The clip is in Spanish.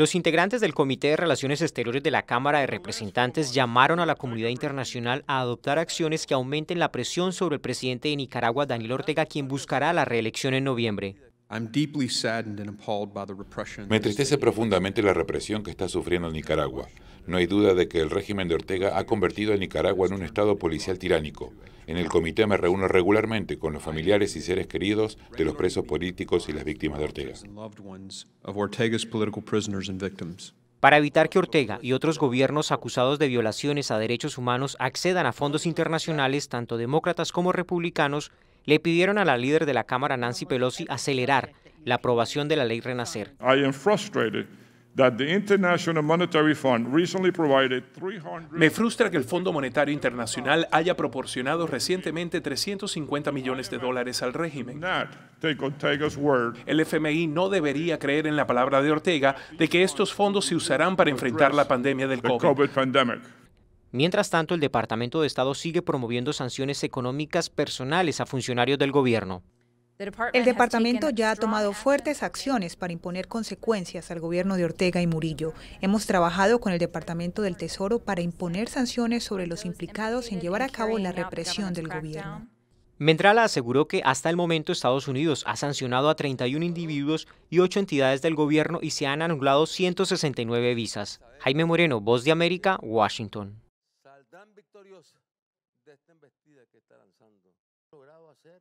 Los integrantes del Comité de Relaciones Exteriores de la Cámara de Representantes llamaron a la comunidad internacional a adoptar acciones que aumenten la presión sobre el presidente de Nicaragua, Daniel Ortega, quien buscará la reelección en noviembre. Me entristece profundamente la represión que está sufriendo Nicaragua. No hay duda de que el régimen de Ortega ha convertido a Nicaragua en un estado policial tiránico. En el comité me reúno regularmente con los familiares y seres queridos de los presos políticos y las víctimas de Ortega. Para evitar que Ortega y otros gobiernos acusados de violaciones a derechos humanos accedan a fondos internacionales, tanto demócratas como republicanos, le pidieron a la líder de la Cámara, Nancy Pelosi, acelerar la aprobación de la ley Renacer. Me frustra que el Fondo Monetario Internacional haya proporcionado recientemente 350 millones de dólares al régimen. El FMI no debería creer en la palabra de Ortega de que estos fondos se usarán para enfrentar la pandemia del COVID. Mientras tanto, el Departamento de Estado sigue promoviendo sanciones económicas personales a funcionarios del gobierno. El departamento ya ha tomado fuertes acciones para imponer consecuencias al gobierno de Ortega y Murillo. Hemos trabajado con el Departamento del Tesoro para imponer sanciones sobre los implicados en llevar a cabo la represión del gobierno. Mendrala aseguró que hasta el momento Estados Unidos ha sancionado a 31 individuos y 8 entidades del gobierno y se han anulado 169 visas. Jaime Moreno, Voz de América, Washington victoriosa de esta embestida que está lanzando. Logrado hacer